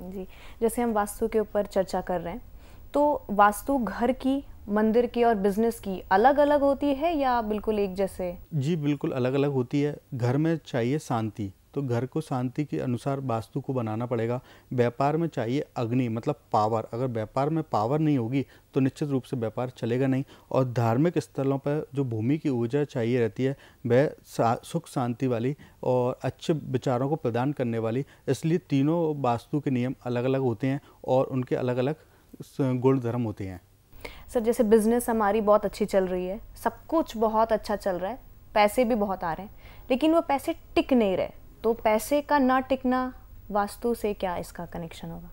जी जैसे हम वास्तु के ऊपर चर्चा कर रहे हैं तो वास्तु घर की मंदिर की और बिजनेस की अलग अलग होती है या बिल्कुल एक जैसे जी बिल्कुल अलग अलग होती है घर में चाहिए शांति तो घर को शांति के अनुसार वास्तु को बनाना पड़ेगा व्यापार में चाहिए अग्नि मतलब पावर अगर व्यापार में पावर नहीं होगी तो निश्चित रूप से व्यापार चलेगा नहीं और धार्मिक स्थलों पर जो भूमि की ऊर्जा चाहिए रहती है वह सुख शांति वाली और अच्छे विचारों को प्रदान करने वाली इसलिए तीनों वास्तु के नियम अलग अलग होते हैं और उनके अलग अलग गुण धर्म होते हैं सर जैसे बिजनेस हमारी बहुत अच्छी चल रही है सब कुछ बहुत अच्छा चल रहा है पैसे भी बहुत आ रहे हैं लेकिन वो पैसे टिक नहीं रहे तो पैसे का ना टिकना वास्तु से क्या इसका कनेक्शन होगा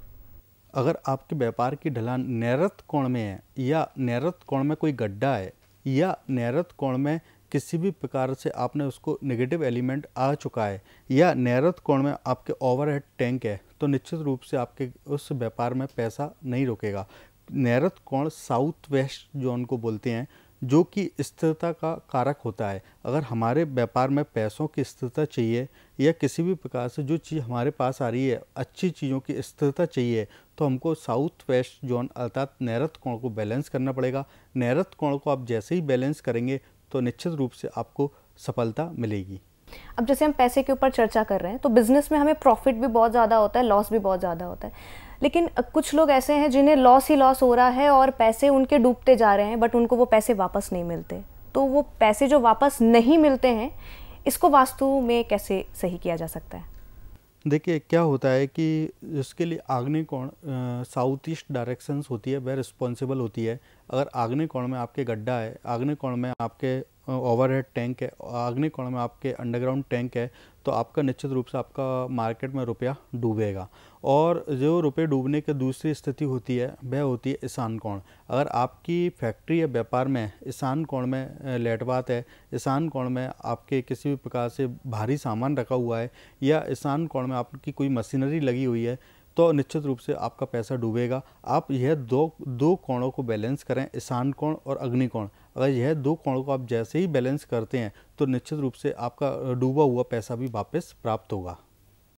अगर आपके व्यापार की ढलान नैरत कोण में है या नैरत कोण में कोई गड्ढा है या नैरत कोण में किसी भी प्रकार से आपने उसको नेगेटिव एलिमेंट आ चुका है या नैरत कोण में आपके ओवरहेड टैंक है तो निश्चित रूप से आपके उस व्यापार में पैसा नहीं रुकेगा नैरत कोण साउथ वेस्ट जोन को बोलते हैं जो कि स्थिरता का कारक होता है अगर हमारे व्यापार में पैसों की स्थिरता चाहिए या किसी भी प्रकार से जो चीज़ हमारे पास आ रही है अच्छी चीज़ों की स्थिरता चाहिए तो हमको साउथ वेस्ट जोन अर्थात नैरत कोण को बैलेंस करना पड़ेगा नैरत कोण को आप जैसे ही बैलेंस करेंगे तो निश्चित रूप से आपको सफलता मिलेगी अब जैसे हम पैसे के ऊपर चर्चा कर रहे हैं तो बिज़नेस में हमें प्रॉफिट भी बहुत ज़्यादा होता है लॉस भी बहुत ज़्यादा होता है लेकिन कुछ लोग ऐसे हैं जिन्हें लॉस ही लॉस हो रहा है और पैसे उनके डूबते जा रहे हैं बट उनको वो पैसे वापस नहीं मिलते तो वो पैसे जो वापस नहीं मिलते हैं इसको वास्तु में कैसे सही किया जा सकता है देखिए क्या होता है कि इसके लिए आग्नि कोण साउथ ईस्ट डायरेक्शंस होती है वह रिस्पॉन्सिबल होती है अगर आग्नेय कोण में आपके गड्ढा है आग्नेय कोण में आपके ओवरहेड टैंक है आग्नेय कोण में आपके अंडरग्राउंड टैंक है तो आपका निश्चित रूप से आपका मार्केट में रुपया डूबेगा और जो रुपये डूबने की दूसरी स्थिति होती है वह होती है ईशान कोण अगर आपकी फैक्ट्री या व्यापार में ईशान कोण में लेटवात है ईशान कोण में आपके किसी भी प्रकार से भारी सामान रखा हुआ है या ईशान कोण में आपकी कोई मशीनरी लगी हुई है तो निश्चित रूप से आपका पैसा डूबेगा आप यह दो दो कोणों को बैलेंस करें ईशान कोण और अग्नि कोण अगर यह दो कोणों को आप जैसे ही बैलेंस करते हैं तो निश्चित रूप से आपका डूबा हुआ पैसा भी वापस प्राप्त होगा